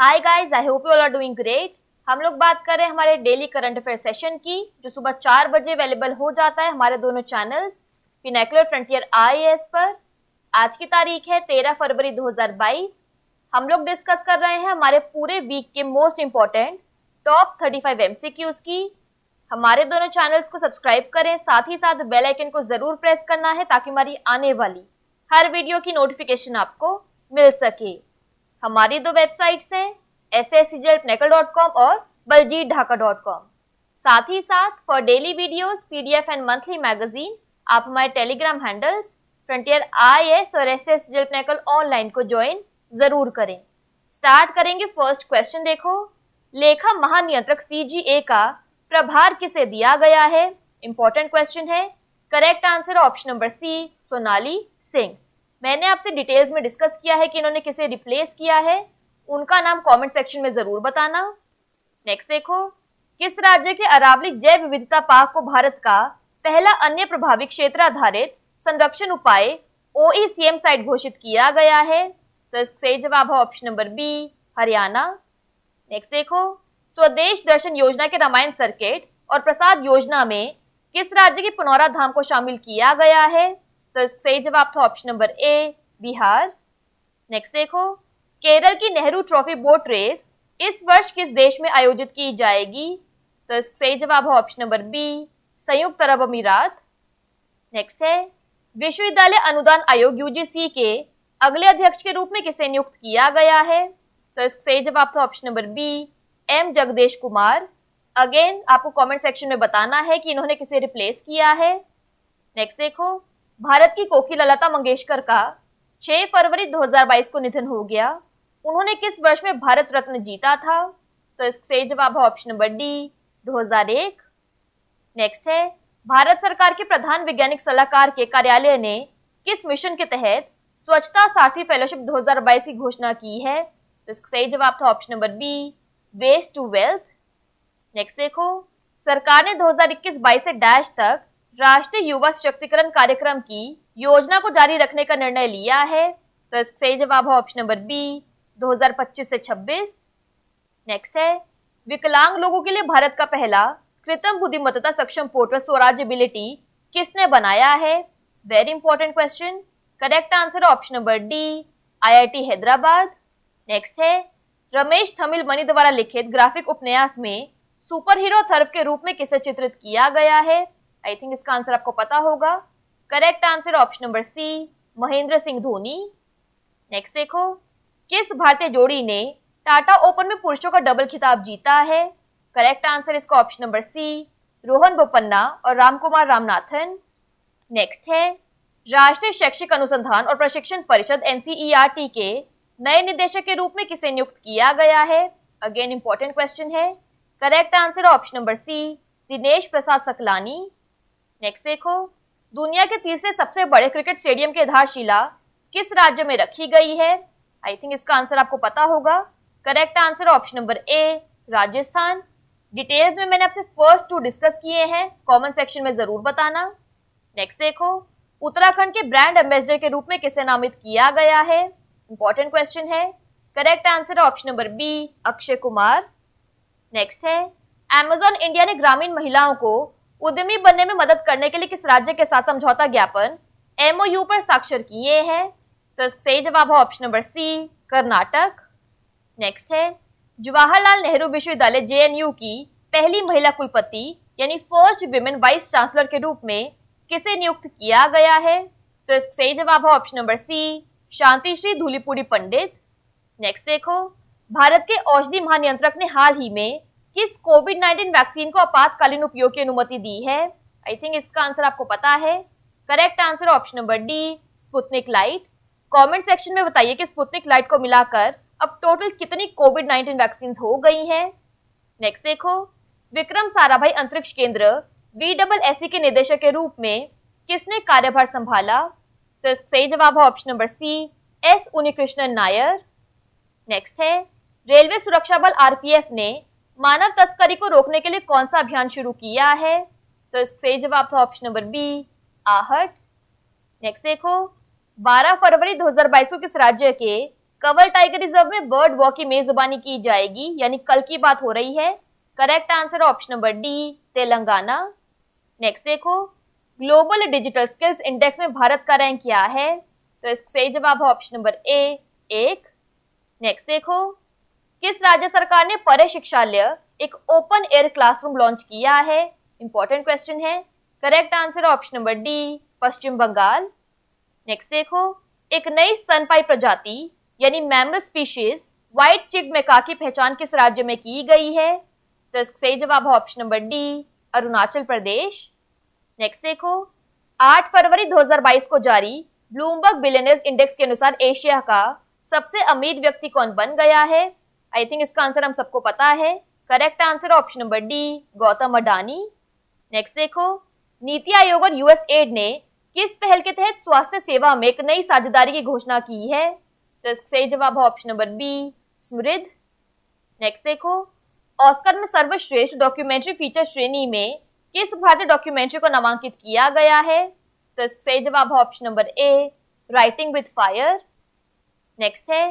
hi guys I hope you all are doing great हम लोग बात कर रहे हैं हमारे डेली करंट अफेयर सेशन की जो सुबह चार बजे अवेलेबल हो जाता है हमारे दोनों चैनल्स पिनेकुलर फ्रंटियर आई पर आज की तारीख है तेरह फरवरी बाईस हम लोग डिस्कस कर रहे हैं हमारे पूरे वीक के most important top thirty five MCQs की हमारे दोनों चैनल्स को सब्सक्राइब करें साथ ही साथ बेल आइकन को ज़रूर प्रेस करना है ताकि हमारी आने वाली हर वीडियो की नोटिफिकेशन आपको मिल सके हमारी दो वेबसाइट्स हैं एस एस और बलजीत ढाका डॉट कॉम साथ ही साथ for daily videos, PDF and monthly magazine आप हमारे Telegram handles frontier I S और एस एस जेल्पनेकल ऑनलाइन को ज्वाइन जरूर करें स्टार्ट करेंगे फर्स्ट क्वेश्चन देखो लेखा महानियंत्रक सी का प्रभार किसे दिया गया है इंपॉर्टेंट क्वेश्चन है correct answer option number C Sonali Singh मैंने आपसे डिटेल्स में डिस्कस किया है कि इन्होंने किसे रिप्लेस किया है उनका नाम कमेंट सेक्शन में ज़रूर बताना नेक्स्ट देखो किस राज्य के अरावली जैव विविधता पार्क को भारत का पहला अन्य प्रभावी क्षेत्र आधारित संरक्षण उपाय ओ साइट e घोषित किया गया है तो इससे जवाब है option number B Haryana next देखो स्वदेश दर्शन योजना के रामायण सर्किट और प्रसाद योजना में किस राज्य के पुनौरा धाम को शामिल किया गया है तो इसका सही जवाब था option number A Bihar next देखो केरल की नेहरू ट्रॉफी बोट रेस इस वर्ष किस देश में आयोजित की जाएगी तो इसका सही जवाब है ऑप्शन नंबर बी संयुक्त अरब अमीरात नेक्स्ट है विश्वविद्यालय अनुदान आयोग यूजीसी के अगले अध्यक्ष के रूप में किसे नियुक्त किया गया है तो इसका सही जवाब था option number B M Jagdesh Kumar again आपको कमेंट सेक्शन में बताना है कि इन्होंने किसे रिप्लेस किया है नेक्स्ट देखो भारत की कोकिल लता मंगेशकर का 6 फरवरी 2022 को निधन हो गया उन्होंने किस वर्ष में भारत रत्न जीता था तो इससे जवाब है ऑप्शन नंबर डी 2001 नेक्स्ट है भारत सरकार के प्रधान वैज्ञानिक सलाहकार के कार्यालय ने किस मिशन के तहत स्वच्छता सारथी फेलोशिप 2022 की घोषणा की है तो इसका सही जवाब था option number B waste to wealth next देखो सरकार ने 2021-22 से डैश तक राष्ट्रीय युवा सशक्तिकरण कार्यक्रम की योजना को जारी रखने का निर्णय लिया है तो इसका सही जवाब है ऑप्शन नंबर बी 2025 से 26 नेक्स्ट है विकलांग लोगों के लिए भारत का पहला कृत्रिम बुद्धिमत्ता सक्षम पोर्टल स्वराज्यबिलिटी किसने बनाया है very important question correct answer option number D IIT Hyderabad next है रमेश थमिल मणि द्वारा लिखित ग्राफिक उपन्यास में सुपर हीरो थर्व के रूप में किसे चित्रित किया गया है आई थिंक इसका आंसर आपको पता होगा correct answer option number C Mahendra Singh Dhoni next देखो किस भारतीय जोड़ी ने टाटा ओपन में पुरुषों का डबल खिताब जीता है करेक्ट आंसर इसका option number C Rohan Bopanna और रामकुमार रामनाथन नेक्स्ट है राष्ट्रीय शैक्षिक अनुसंधान और प्रशिक्षण परिषद एन के e नए निदेशक के रूप में किसे नियुक्त किया गया है अगेन इंपॉर्टेंट क्वेश्चन है correct answer option number C Dinesh Prasad Saklani next देखो दुनिया के तीसरे सबसे बड़े क्रिकेट स्टेडियम की आधारशिला किस राज्य में रखी गई है आई थिंक इसका आंसर आपको पता होगा correct answer option number A Rajasthan details में मैंने आपसे फर्स्ट टू डिस्कस किए हैं कमेंट सेक्शन में ज़रूर बताना नेक्स्ट देखो उत्तराखंड के ब्रांड एम्बेसडर के रूप में किसे नामित किया गया है इंपॉर्टेंट क्वेश्चन है correct answer option number B Akshay Kumar next है एमेजॉन इंडिया ने ग्रामीण महिलाओं को उद्यमी बनने में मदद करने के लिए किस राज्य के साथ समझौता ज्ञापन एमओयू पर साक्षर किए हैं तो सही जवाब है option number C Karnataka next है जवाहरलाल नेहरू विश्वविद्यालय जे की पहली महिला कुलपति यानी फर्स्ट वुमेन वाइस चांसलर के रूप में किसे नियुक्त किया गया है तो इसका सही जवाब है option number C Santishree Dhulipudi Pandit next देखो भारत के औषधि महानियंत्रक ने हाल ही में कि इस कोविड 19 वैक्सीन को आपातकालीन उपयोग की अनुमति दी है आई थिंक इसका आंसर आपको पता है correct answer option number D Sputnik light comment section में बताइए कि स्पुतनिक लाइट को मिलाकर अब टोटल कितनी कोविड 19 वैक्सीन हो गई हैं नेक्स्ट देखो विक्रम साराभाई अंतरिक्ष केंद्र बी डबल एस के निदेशक के रूप में किसने कार्यभार संभाला तो सही जवाब है option number C S Unnikrishnan Nair next है रेलवे सुरक्षा बल आरपीएफ ने मानव तस्करी को रोकने के लिए कौन सा अभियान शुरू किया है तो इससे जवाब था option number B Aahat next देखो 12 फरवरी 2022 को किस राज्य के कवर टाइगर रिजर्व में बर्ड वॉक की मेजबानी की जाएगी यानी कल की बात हो रही है correct answer option number D Telangana next देखो ग्लोबल डिजिटल स्किल्स इंडेक्स में भारत का रैंक क्या है तो सही जवाब है ऑप्शन नंबर ए एक नेक्स्ट देखो किस राज्य सरकार ने परे शिक्षालय एक ओपन एयर क्लासरूम लॉन्च किया है इंपॉर्टेंट क्वेश्चन है correct answer option number D Paschim Bengal next देखो एक नई स्तनपाई प्रजाति यानी mammal species white cheeked macaque की पहचान किस राज्य में की गई है तो इसका सही जवाब है option number D Arunachal Pradesh next देखो 8 फरवरी 2022 को जारी ब्लूमबर्ग बिलियनर्स इंडेक्स के अनुसार एशिया का सबसे अमीर व्यक्ति कौन बन गया है आई थिंक इसका आंसर हम सबको पता है correct answer option number D Gautam Adani next देखो नीति आयोग और यूएस एड ने किस पहल के तहत स्वास्थ्य सेवा में एक नई साझेदारी की घोषणा की है तो सही जवाब है option number B Samridh next देखो ऑस्कर में सर्वश्रेष्ठ डॉक्यूमेंट्री फीचर श्रेणी में किस भारतीय डॉक्यूमेंट्री को नामांकित किया गया है तो इसका सही जवाब है option number A writing with fire next है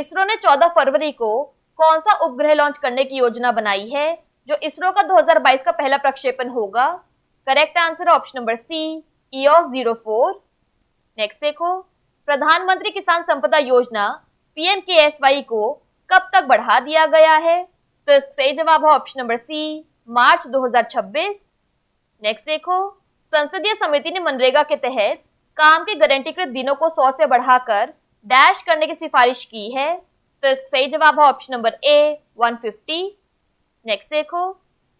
इसरो ने 14 फरवरी को कौन सा उपग्रह लॉन्च करने की योजना बनाई है जो इसरो का 2022 का पहला प्रक्षेपण होगा correct answer option number C EOS zero four next देखो प्रधानमंत्री किसान संपदा योजना पीएम के को कब तक बढ़ा दिया गया है तो इसका सही जवाब है option number C March 2026 next देखो संसदीय समिति ने मनरेगा के तहत काम के गारंटीकृत दिनों को सौ से बढ़ाकर डैश करने की सिफारिश की है तो इसका सही जवाब है ऑप्शन नंबर ए 150 नेक्स्ट देखो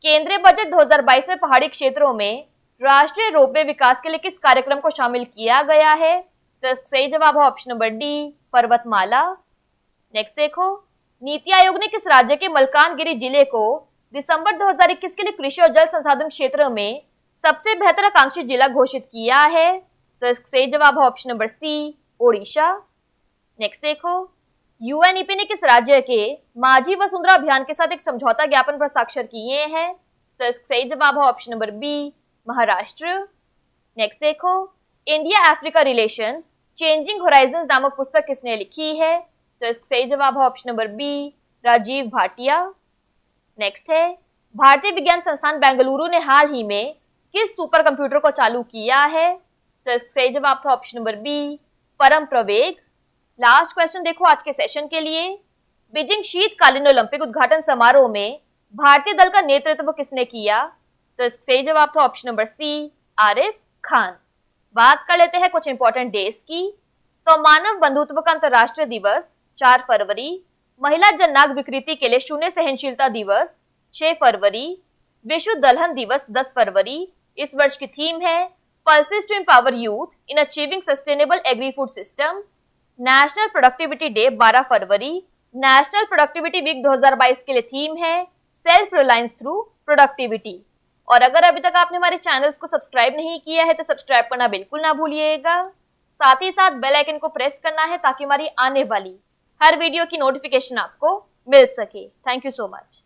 केंद्रीय बजट 2022 में पहाड़ी क्षेत्रों में राष्ट्रीय रोपवे विकास के लिए किस कार्यक्रम को शामिल किया गया है तो इसका सही जवाब है option number D Parvatmala next देखो नीति आयोग ने किस राज्य के मलकानगिरी जिले को दिसंबर 2021 के लिए कृषि और जल संसाधन क्षेत्र में सबसे बेहतर आकांक्षी जिला घोषित किया है तो इसका सही जवाब है option number C Odisha next देखो यूएनईपी e ने किस राज्य के माझी वसुंधरा अभियान के साथ एक समझौता ज्ञापन पर साक्षर किए हैं तो इसका सही जवाब है option number B Maharashtra next देखो India Africa relation changing horizon नामक पुस्तक किसने लिखी है तो इसका सही जवाब है option number B Rajiv Bhatia next है भारतीय विज्ञान संस्थान बेंगलुरु ने हाल ही में किस सुपर कंप्यूटर को चालू किया है तो इसका सही जवाब था ऑप्शन नंबर बी परम प्रवेग लास्ट क्वेश्चन देखो आज के सेशन के लिए बीजिंग शीतकालीन ओलंपिक उद्घाटन समारोह में भारतीय दल का नेतृत्व किसने किया तो इससे जवाब था option number C Arif Khan बात कर लेते हैं कुछ इंपॉर्टेंट डेज की तो मानव बंधुत्व का अंतर्राष्ट्रीय दिवस चार फरवरी महिला जननाग विकृति के लिए शून्य सहनशीलता दिवस 6 फरवरी विश्व दलहन दिवस 10 फरवरी इस वर्ष की थीम है pulses to empower youth in achieving sustainable agri food systems national productivity day 12 फरवरी नेशनल प्रोडक्टिविटी वीक 2022 के लिए थीम है सेल्फ रिलायंस थ्रू प्रोडक्टिविटी और अगर अभी तक आपने हमारे चैनल्स को सब्सक्राइब नहीं किया है तो सब्सक्राइब करना बिल्कुल ना भूलिएगा साथ ही साथ बेल आइकन को प्रेस करना है ताकि हमारी आने वाली हर वीडियो की नोटिफिकेशन आपको मिल सके थैंक यू सो मच